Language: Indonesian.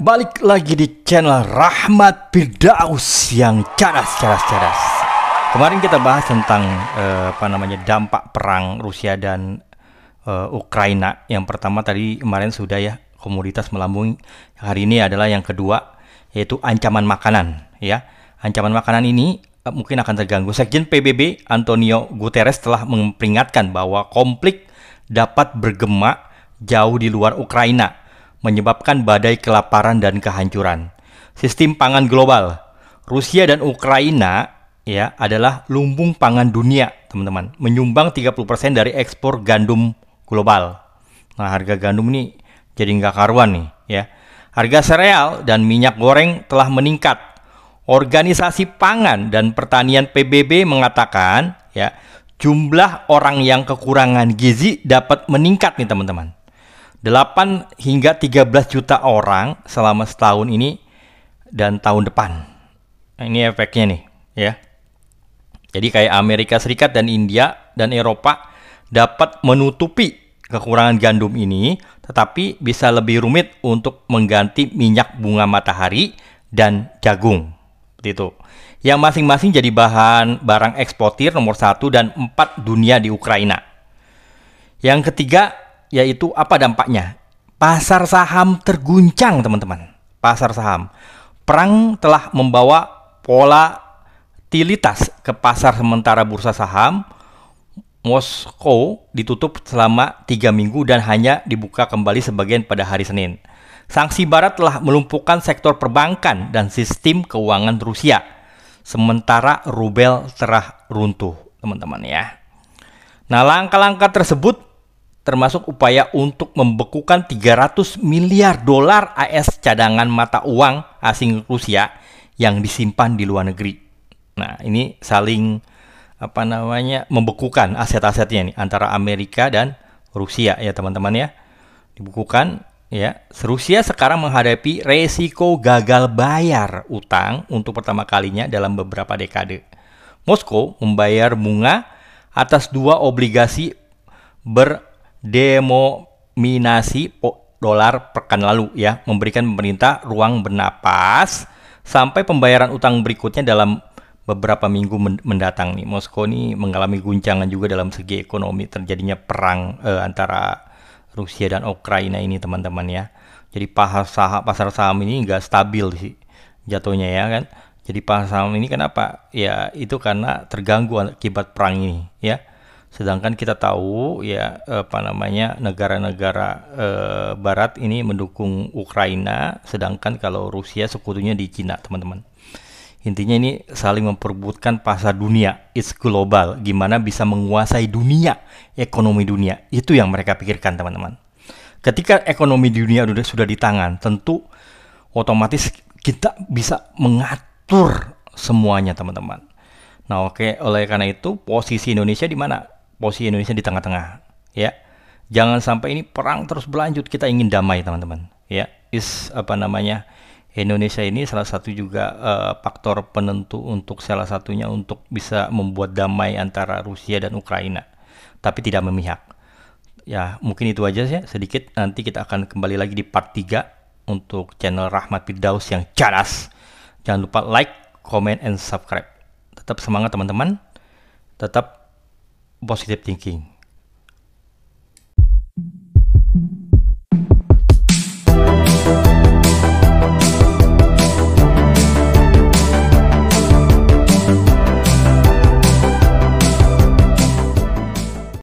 balik lagi di channel Rahmat Firdaus yang cerdas cerdas cerdas. Kemarin kita bahas tentang eh, apa namanya dampak perang Rusia dan eh, Ukraina. Yang pertama tadi kemarin sudah ya komoditas melambung. Hari ini adalah yang kedua yaitu ancaman makanan ya. Ancaman makanan ini eh, mungkin akan terganggu. Sekjen PBB Antonio Guterres telah memperingatkan bahwa konflik dapat bergema jauh di luar Ukraina menyebabkan badai kelaparan dan kehancuran. Sistem pangan global. Rusia dan Ukraina ya adalah lumbung pangan dunia, teman-teman. Menyumbang 30% dari ekspor gandum global. Nah, harga gandum ini jadi nggak karuan nih, ya. Harga sereal dan minyak goreng telah meningkat. Organisasi Pangan dan Pertanian PBB mengatakan, ya, jumlah orang yang kekurangan gizi dapat meningkat nih, teman-teman. 8 hingga 13 juta orang selama setahun ini dan tahun depan. Nah, ini efeknya nih, ya. Jadi kayak Amerika Serikat dan India dan Eropa dapat menutupi kekurangan gandum ini, tetapi bisa lebih rumit untuk mengganti minyak bunga matahari dan jagung. Seperti itu. Yang masing-masing jadi bahan barang eksportir nomor satu dan empat dunia di Ukraina. Yang ketiga, yaitu apa dampaknya? Pasar saham terguncang, teman-teman. Pasar saham. Perang telah membawa pola tilitas ke pasar sementara bursa saham Moskow ditutup selama tiga minggu dan hanya dibuka kembali sebagian pada hari Senin. Sanksi Barat telah melumpuhkan sektor perbankan dan sistem keuangan Rusia. Sementara rubel terah runtuh, teman-teman ya. Nah, langkah-langkah tersebut termasuk upaya untuk membekukan 300 miliar dolar AS cadangan mata uang asing Rusia yang disimpan di luar negeri. Nah, ini saling apa namanya membekukan aset-asetnya nih antara Amerika dan Rusia ya teman-teman ya. Dibekukan ya. Rusia sekarang menghadapi resiko gagal bayar utang untuk pertama kalinya dalam beberapa dekade. Moskow membayar bunga atas dua obligasi ber demominasi dolar pekan lalu ya, memberikan pemerintah ruang bernapas sampai pembayaran utang berikutnya dalam beberapa minggu mendatang nih. Moskow ini mengalami guncangan juga dalam segi ekonomi terjadinya perang eh, antara Rusia dan Ukraina ini teman-teman ya. Jadi pasar saham, pasar saham ini enggak stabil sih jatuhnya ya kan. Jadi pasar saham ini kenapa? Ya itu karena terganggu akibat perang ini ya. Sedangkan kita tahu ya apa namanya negara-negara eh, Barat ini mendukung Ukraina, sedangkan kalau Rusia sekutunya di Cina, teman-teman. Intinya ini saling memperbutkan pasar dunia, it's global. Gimana bisa menguasai dunia, ekonomi dunia? Itu yang mereka pikirkan, teman-teman. Ketika ekonomi dunia sudah di tangan, tentu otomatis kita bisa mengatur semuanya, teman-teman. Nah, oke, oleh karena itu posisi Indonesia di mana? posisi Indonesia di tengah-tengah ya jangan sampai ini perang terus berlanjut kita ingin damai teman-teman ya is apa namanya Indonesia ini salah satu juga uh, faktor penentu untuk salah satunya untuk bisa membuat damai antara Rusia dan Ukraina tapi tidak memihak ya mungkin itu aja sih sedikit nanti kita akan kembali lagi di part 3 untuk channel Rahmat Firdaus yang jelas jangan lupa like comment and subscribe tetap semangat teman-teman tetap positive thinking